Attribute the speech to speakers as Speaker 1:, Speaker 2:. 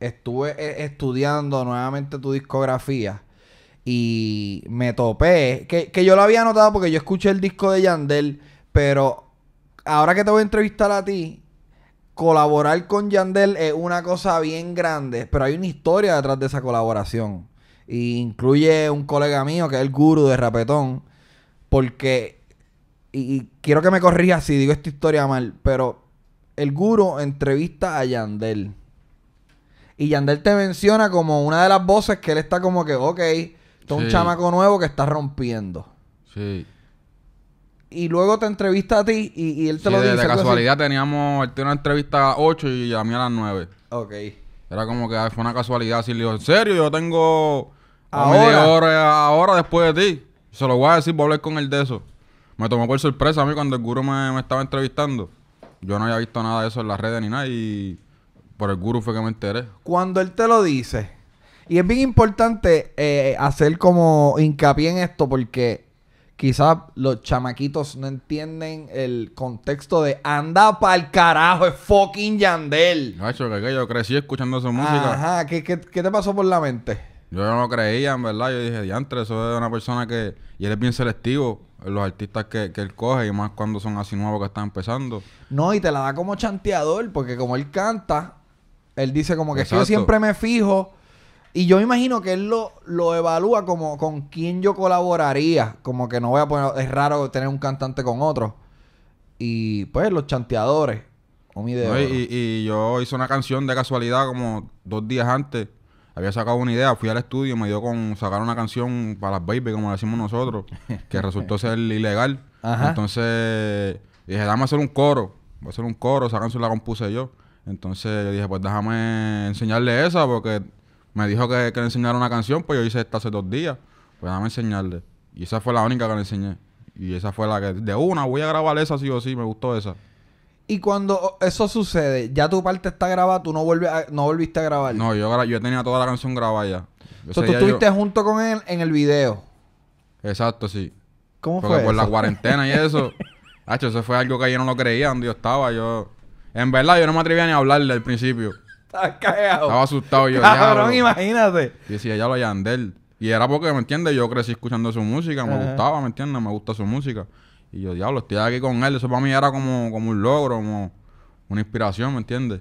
Speaker 1: estuve eh, estudiando nuevamente tu discografía y me topé, que, yo lo había notado porque yo escuché el disco de Yandel, pero ahora que te voy a entrevistar a ti, colaborar con Yandel es una cosa bien grande, pero hay una historia detrás de esa colaboración. Y incluye un colega mío que es el guru de Rapetón, porque, y, quiero que me corrija si digo esta historia mal, pero el guru entrevista a Yandel y Yandel te menciona como una de las voces que él está como que, ok, esto un chamaco nuevo que está rompiendo. Sí. Y luego te entrevista a ti y, él te lo dice. De casualidad
Speaker 2: teníamos, él tenía una entrevista a 8 y a mí a las 9. Ok. Era como que fue una casualidad. Así le digo, en serio, yo tengo ahora. hora ahora después de ti. Se lo voy a decir, volver con él de eso. Me tomó por sorpresa a mí cuando el guru me, me estaba entrevistando. Yo no había visto nada de eso en las redes ni nada y por el guru fue que me enteré.
Speaker 1: Cuando él te lo dice, y es bien importante eh, hacer como hincapié en esto porque quizás los chamaquitos no
Speaker 2: entienden el contexto de anda pa'l carajo, es fucking Yandel. que yo crecí escuchando esa música. Ajá, ¿Qué, te pasó por la mente? Yo no creía, en verdad. Yo dije, diantre, eso es una persona que... Y él es bien selectivo, los artistas que, que él coge, y más cuando son así nuevos que están empezando.
Speaker 1: No, y te la da como chanteador, porque como él canta, él dice como que, yo siempre me fijo. Y yo me imagino que él lo, lo evalúa como con quién yo colaboraría. Como que no voy a poner. Es raro tener un cantante con otro.
Speaker 2: Y pues los chanteadores. O mi y, yo hice una canción de casualidad como dos días antes. Había sacado una idea, fui al estudio, me dio con sacar una canción para las baby, como decimos nosotros, que resultó ser ilegal. Entonces dije, dame hacer un coro. Voy a hacer un coro, esa canción la compuse yo. Entonces yo dije, pues déjame enseñarle esa, porque me dijo que, que le enseñara una canción, pues yo hice esta hace dos días. Pues déjame enseñarle. Y esa fue la única que le enseñé. Y esa fue la que, de una, voy a grabar esa sí o sí, me gustó esa.
Speaker 1: Y cuando eso sucede, ya tu parte está grabada, tú no vuelves no volviste
Speaker 2: a grabar. No, yo, tenía toda la canción grabada ya. Entonces tú estuviste
Speaker 1: junto con él en el video.
Speaker 2: Exacto, sí.
Speaker 1: ¿Cómo Porque fue? Por la cuarentena y eso.
Speaker 2: Hacho, eso fue algo que yo no lo creía donde yo estaba. Yo en verdad, yo no me atrevía ni a hablarle al principio. Estaba Estaba
Speaker 1: asustado yo. Cabrón,
Speaker 2: imagínate. Y decía, ya lo él. Y era porque, ¿me entiendes? Yo crecí escuchando su música, me gustaba, ¿me entiendes? Me gusta su música. Y yo, diablo, estoy aquí con él. Eso para mí era como, como un logro, como una inspiración, ¿me entiendes?